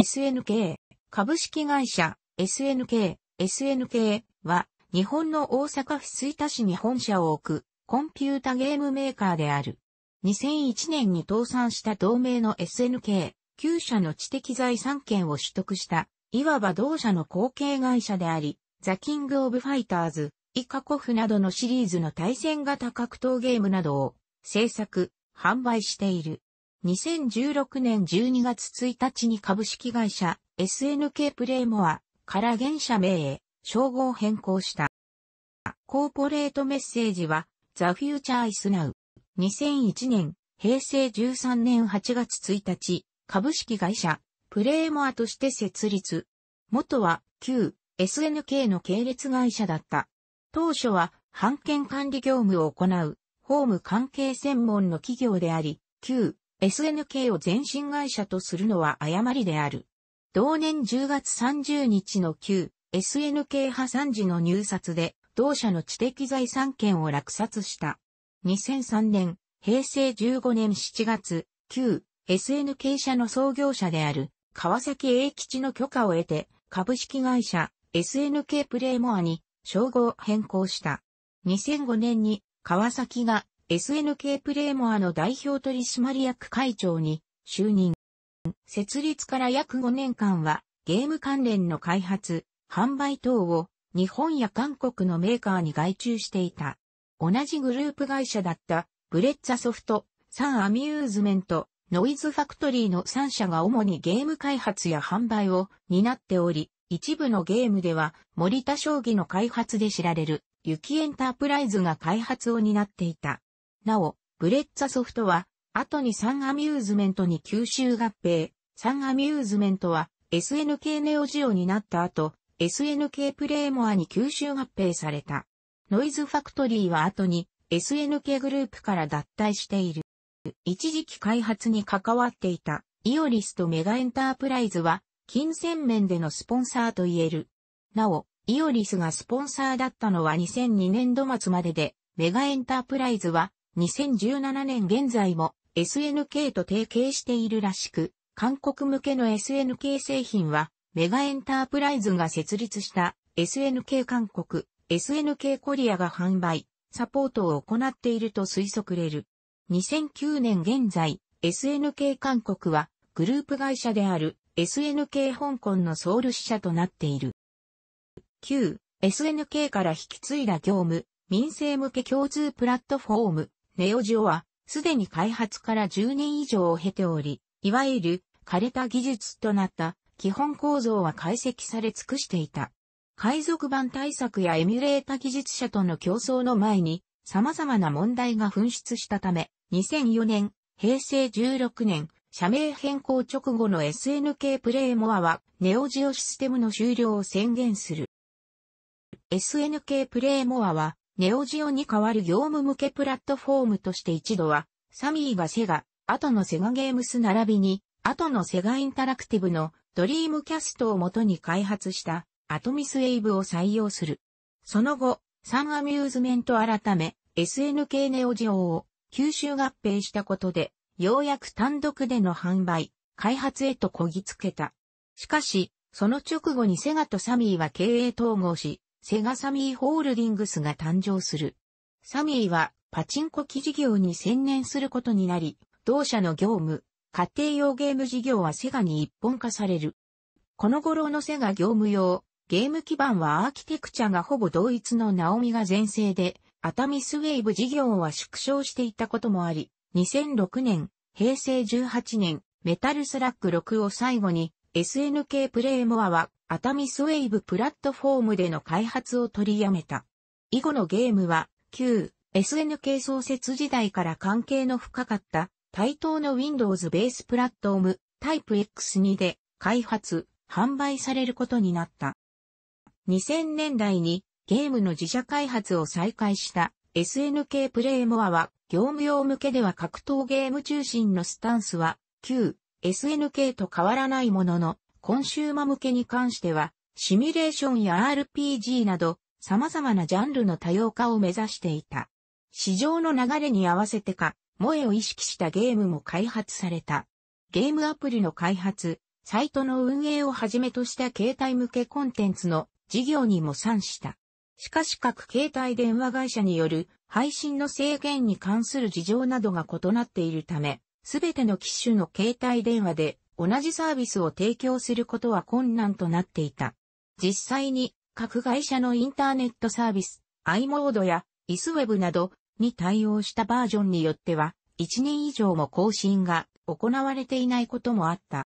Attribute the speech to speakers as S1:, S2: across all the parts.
S1: SNK、株式会社、SNK、SNK は、日本の大阪府吹田市に本社を置く、コンピュータゲームメーカーである。2001年に倒産した同盟の SNK、旧社の知的財産権を取得した、いわば同社の後継会社であり、ザ・キング・オブ・ファイターズ、イカコフなどのシリーズの対戦型格闘ゲームなどを制作、販売している。2016年12月1日に株式会社 SNK プレイモアから現社名へ称号変更した。コーポレートメッセージは The Future is Now。2001年、平成13年8月1日、株式会社プレイモアとして設立。元は旧 SNK の系列会社だった。当初は版権管理業務を行う法務関係専門の企業であり、旧 SNK を前身会社とするのは誤りである。同年10月30日の旧 SNK 派参事の入札で同社の知的財産権を落札した。2003年、平成15年7月、旧 SNK 社の創業者である川崎栄吉の許可を得て株式会社 SNK プレイモアに称号変更した。2005年に川崎が SNK プレーモアの代表取締役会長に就任。設立から約5年間はゲーム関連の開発、販売等を日本や韓国のメーカーに外注していた。同じグループ会社だったブレッツァソフト、サンアミューズメント、ノイズファクトリーの3社が主にゲーム開発や販売を担っており、一部のゲームでは森田将棋の開発で知られる、ユキエンタープライズが開発を担っていた。なお、ブレッツァソフトは、後にサンアミューズメントに吸収合併。サンアミューズメントは、SNK ネオジオになった後、SNK プレイモアに吸収合併された。ノイズファクトリーは後に SNK グループから脱退している。一時期開発に関わっていたイオリスとメガエンタープライズは金銭面でのスポンサーと言える。なお、イオリスがスポンサーだったのは2002年度末までで、メガエンタープライズは2017年現在も SNK と提携しているらしく、韓国向けの SNK 製品は、メガエンタープライズが設立した SNK 韓国、SNK コリアが販売、サポートを行っていると推測れる。2009年現在、SNK 韓国はグループ会社である SNK 香港のソウル支社となっている。9、SNK から引き継いだ業務、民生向け共通プラットフォーム、ネオジオは、すでに開発から10年以上を経ており、いわゆる枯れた技術となった基本構造は解析され尽くしていた。海賊版対策やエミュレータ技術者との競争の前に様々な問題が噴出したため、2004年、平成16年、社名変更直後の SNK プレイモアは、ネオジオシステムの終了を宣言する。SNK プレイモアは、ネオジオに代わる業務向けプラットフォームとして一度は、サミーがセガ、後のセガゲームス並びに、後のセガインタラクティブのドリームキャストを元に開発したアトミスウェイブを採用する。その後、サンアミューズメント改め SNK ネオジオを吸収合併したことで、ようやく単独での販売、開発へとこぎつけた。しかし、その直後にセガとサミーは経営統合し、セガサミーホールディングスが誕生する。サミーはパチンコ機事業に専念することになり、同社の業務、家庭用ゲーム事業はセガに一本化される。この頃のセガ業務用、ゲーム基盤はアーキテクチャがほぼ同一のナオミが全盛で、アタミスウェイブ事業は縮小していたこともあり、2006年、平成18年、メタルスラック6を最後に、SNK プレイモアは熱海スウェイブプラットフォームでの開発を取りやめた。以後のゲームは、旧 SNK 創設時代から関係の深かった対等の Windows ベースプラットフォームタイプ X2 で開発、販売されることになった。2000年代にゲームの自社開発を再開した SNK プレイモアは業務用向けでは格闘ゲーム中心のスタンスは旧 SNK と変わらないもののコンシューマ向けに関しては、シミュレーションや RPG など、様々なジャンルの多様化を目指していた。市場の流れに合わせてか、萌えを意識したゲームも開発された。ゲームアプリの開発、サイトの運営をはじめとした携帯向けコンテンツの事業にも参した。しかし各携帯電話会社による配信の制限に関する事情などが異なっているため、すべての機種の携帯電話で同じサービスを提供することは困難となっていた。実際に各会社のインターネットサービス、i モードや isweb などに対応したバージョンによっては1年以上も更新が行われていないこともあった。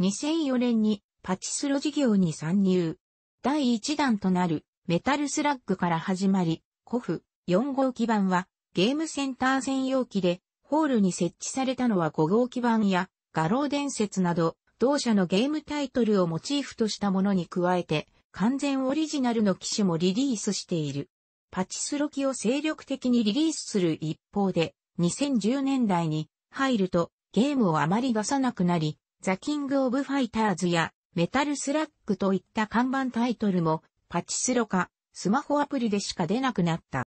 S1: 2004年にパチスロ事業に参入。第1弾となるメタルスラッグから始まり、古フ4号基板はゲームセンター専用機でホールに設置されたのは5号基板や画廊伝説など、同社のゲームタイトルをモチーフとしたものに加えて、完全オリジナルの機種もリリースしている。パチスロ機を精力的にリリースする一方で、2010年代に入るとゲームをあまり出さなくなり、ザ・キング・オブ・ファイターズやメタル・スラックといった看板タイトルもパチスロかスマホアプリでしか出なくなった。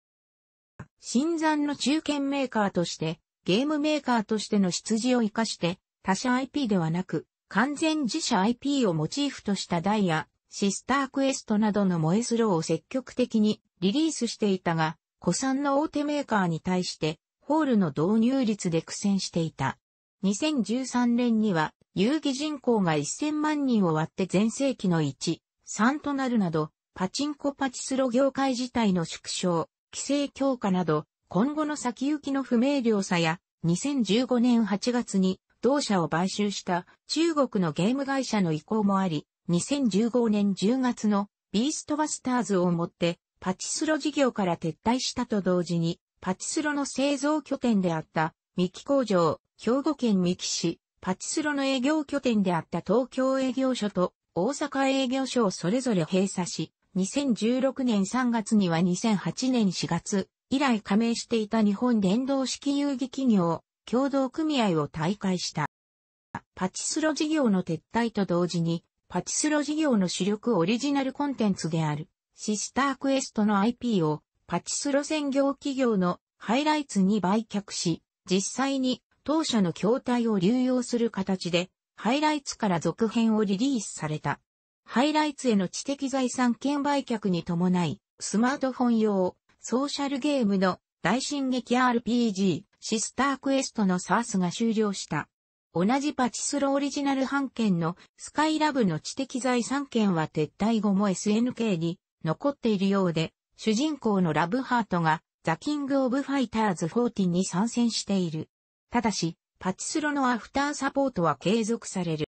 S1: 新参の中堅メーカーとして、ゲームメーカーとしての出自を活かして、他社 IP ではなく、完全自社 IP をモチーフとしたダイヤ、シスタークエストなどの燃えスローを積極的にリリースしていたが、古参の大手メーカーに対して、ホールの導入率で苦戦していた。2013年には、遊戯人口が1000万人を割って全盛期の1、3となるなど、パチンコパチスロ業界自体の縮小、規制強化など、今後の先行きの不明瞭さや、2015年8月に同社を買収した中国のゲーム会社の意向もあり、2015年10月のビーストバスターズをもってパチスロ事業から撤退したと同時に、パチスロの製造拠点であった三木工場、兵庫県三木市、パチスロの営業拠点であった東京営業所と大阪営業所をそれぞれ閉鎖し、2016年3月には2008年4月以来加盟していた日本電動式遊戯企業協同組合を退会した。パチスロ事業の撤退と同時に、パチスロ事業の主力オリジナルコンテンツである、シスタークエストの IP を、パチスロ専業企業のハイライツに売却し、実際に当社の筐体を流用する形で、ハイライツから続編をリリースされた。ハイライツへの知的財産権売却に伴い、スマートフォン用、ソーシャルゲームの大進撃 RPG、シスタークエストのサースが終了した。同じパチスロオリジナル版権のスカイラブの知的財産権は撤退後も SNK に残っているようで、主人公のラブハートがザ・キング・オブ・ファイターズ14に参戦している。ただし、パチスロのアフターサポートは継続される。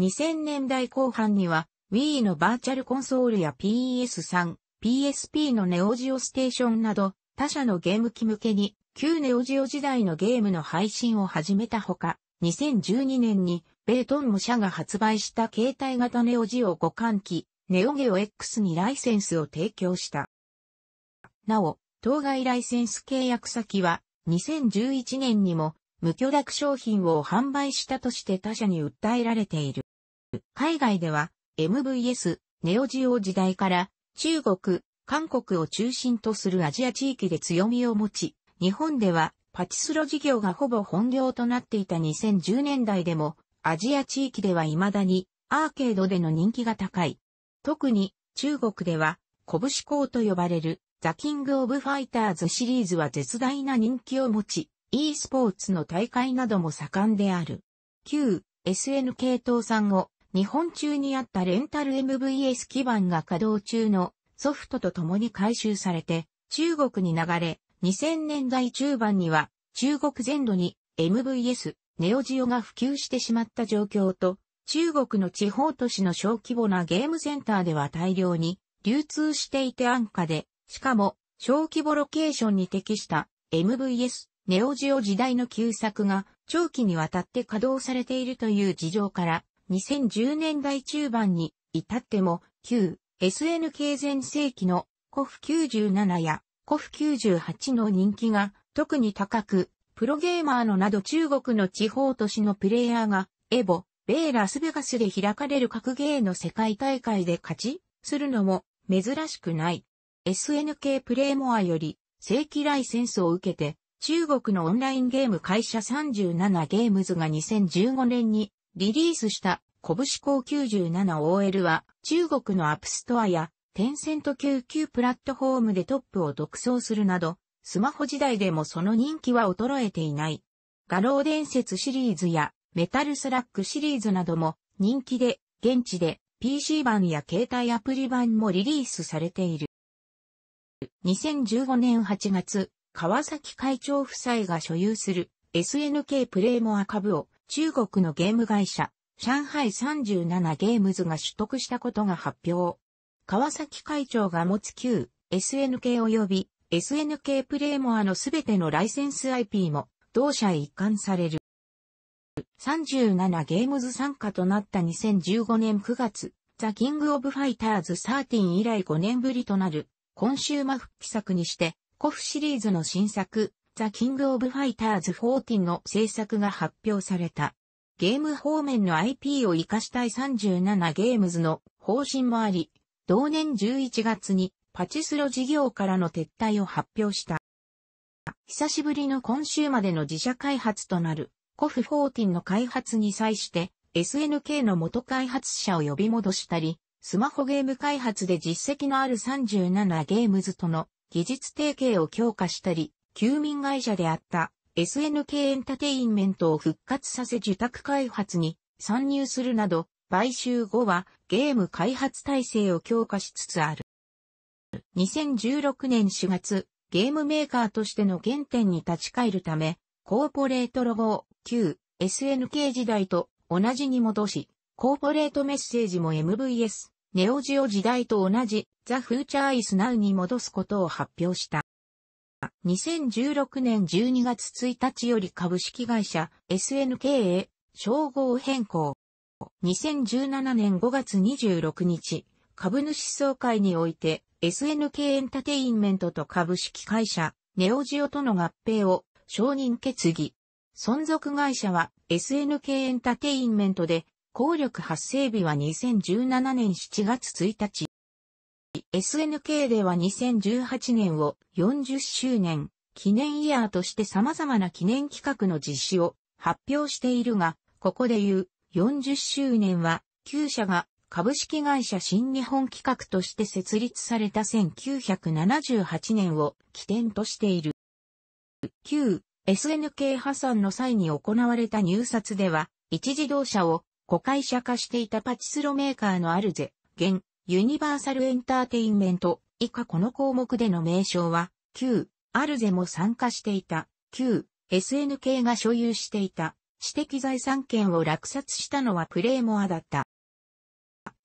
S1: 2000年代後半には Wii のバーチャルコンソールや PS3、PSP のネオジオステーションなど他社のゲーム機向けに、旧ネオジオ時代のゲームの配信を始めたほか、2012年に、ベートンム社が発売した携帯型ネオジオ互換機、ネオゲオ X にライセンスを提供した。なお、当該ライセンス契約先は、2011年にも、無許諾商品を販売したとして他社に訴えられている。海外では、MVS、ネオジオ時代から、中国、韓国を中心とするアジア地域で強みを持ち、日本ではパチスロ事業がほぼ本業となっていた2010年代でも、アジア地域では未だにアーケードでの人気が高い。特に中国では拳港と呼ばれるザキングオブファイターズシリーズは絶大な人気を持ち、e スポーツの大会なども盛んである。旧 SNK 倒産後、日本中にあったレンタル MVS 基盤が稼働中のソフトと共に回収されて、中国に流れ、2000年代中盤には、中国全土に MVS、ネオジオが普及してしまった状況と、中国の地方都市の小規模なゲームセンターでは大量に流通していて安価で、しかも小規模ロケーションに適した MVS、ネオジオ時代の旧作が長期にわたって稼働されているという事情から、2010年代中盤に至っても旧 SNK 前世紀のコフ97やコフ98の人気が特に高く、プロゲーマーのなど中国の地方都市のプレイヤーが、エボ、ベーラスベガスで開かれる格ゲーの世界大会で勝ち、するのも珍しくない。SNK プレイモアより正規ライセンスを受けて、中国のオンラインゲーム会社37ゲームズが2015年にリリースした拳工 97OL は中国のアップストアやテンセント99プラットフォームでトップを独走するなど、スマホ時代でもその人気は衰えていない。画廊伝説シリーズやメタルスラックシリーズなども人気で、現地で PC 版や携帯アプリ版もリリースされている。2015年8月、川崎会長夫妻が所有する SNK プレイモア株を中国のゲーム会社上海37ゲームズが取得したことが発表。川崎会長が持つ旧 SNK 及び SNK プレイモアのすべてのライセンス IP も同社へ一貫される。37ゲームズ参加となった2015年9月、ザ・キング・オブ・ファイターズ13以来5年ぶりとなる、今週マ復帰作にして、コフシリーズの新作、ザ・キング・オブ・ファイターズ14の制作が発表された。ゲーム方面の IP を活かしたい37ゲームズの方針もあり、同年11月にパチスロ事業からの撤退を発表した。久しぶりの今週までの自社開発となるコフ14の開発に際して SNK の元開発者を呼び戻したり、スマホゲーム開発で実績のある37ゲームズとの技術提携を強化したり、休眠会社であった SNK エンタテインメントを復活させ受託開発に参入するなど、買収後はゲーム開発体制を強化しつつある。2016年4月、ゲームメーカーとしての原点に立ち返るため、コーポレートロゴを旧 SNK 時代と同じに戻し、コーポレートメッセージも MVS、ネオジオ時代と同じザ・フューチャーイスナウに戻すことを発表した。2016年12月1日より株式会社 SNK へ称号変更。2017年5月26日、株主総会において SNK エンタテインメントと株式会社ネオジオとの合併を承認決議。存続会社は SNK エンタテインメントで、効力発生日は2017年7月1日。SNK では2018年を40周年記念イヤーとして様々な記念企画の実施を発表しているが、ここで言う40周年は旧社が株式会社新日本企画として設立された1978年を起点としている。旧 SNK 破産の際に行われた入札では、一自動車を子会社化していたパチスロメーカーのアルゼ、現ユニバーサルエンターテインメント、以下この項目での名称は、旧、アルゼも参加していた、旧、SNK が所有していた、知的財産権を落札したのはプレーモアだった。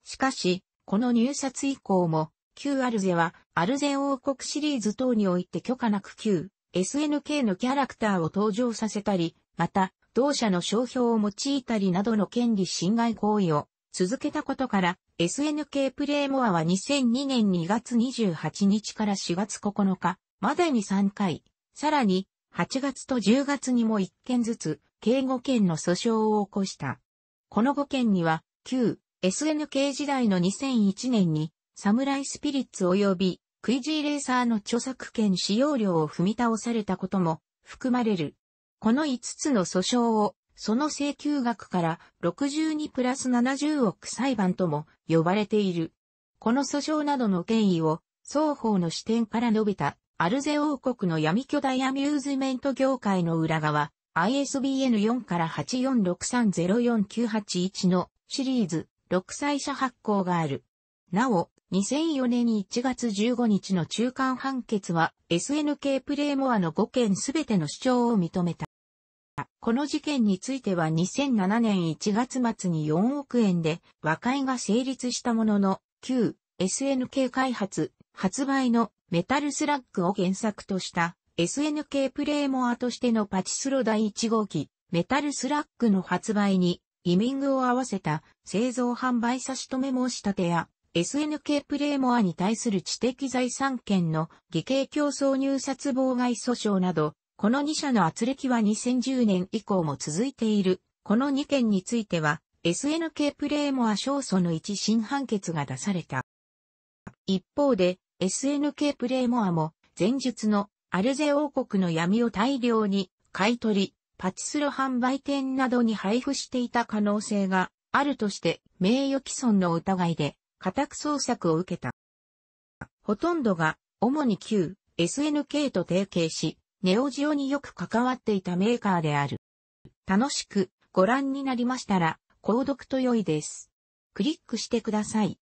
S1: しかし、この入札以降も、旧アルゼは、アルゼ王国シリーズ等において許可なく旧、SNK のキャラクターを登場させたり、また、同社の商標を用いたりなどの権利侵害行為を続けたことから、SNK プレイモアは2002年2月28日から4月9日までに3回、さらに8月と10月にも1件ずつ、警護権の訴訟を起こした。この5件には、旧 SNK 時代の2001年に、サムライスピリッツ及びクイジーレーサーの著作権使用料を踏み倒されたことも含まれる。この5つの訴訟をその請求額から62プラス70億裁判とも呼ばれている。この訴訟などの権威を双方の視点から述べたアルゼ王国の闇巨大アミューズメント業界の裏側 ISBN4 から84630498のシリーズ6歳者発行がある。なお、2004年1月15日の中間判決は SNK プレイモアの5件すべての主張を認めた。この事件については2007年1月末に4億円で和解が成立したものの、旧 SNK 開発、発売のメタルスラッグを原作とした SNK プレーモアとしてのパチスロ第1号機、メタルスラッグの発売にイミングを合わせた製造販売差し止め申し立てや SNK プレーモアに対する知的財産権の偽計競争入札妨害訴訟などこの2社の圧力は2010年以降も続いている。この2件については、SNK プレイモア勝訴の一審判決が出された。一方で、SNK プレイモアも、前述のアルゼ王国の闇を大量に買い取り、パチスロ販売店などに配布していた可能性があるとして名誉毀損の疑いで家宅捜索を受けた。ほとんどが主に旧 SNK と提携し、ネオジオによく関わっていたメーカーである。楽しくご覧になりましたら、購読と良いです。クリックしてください。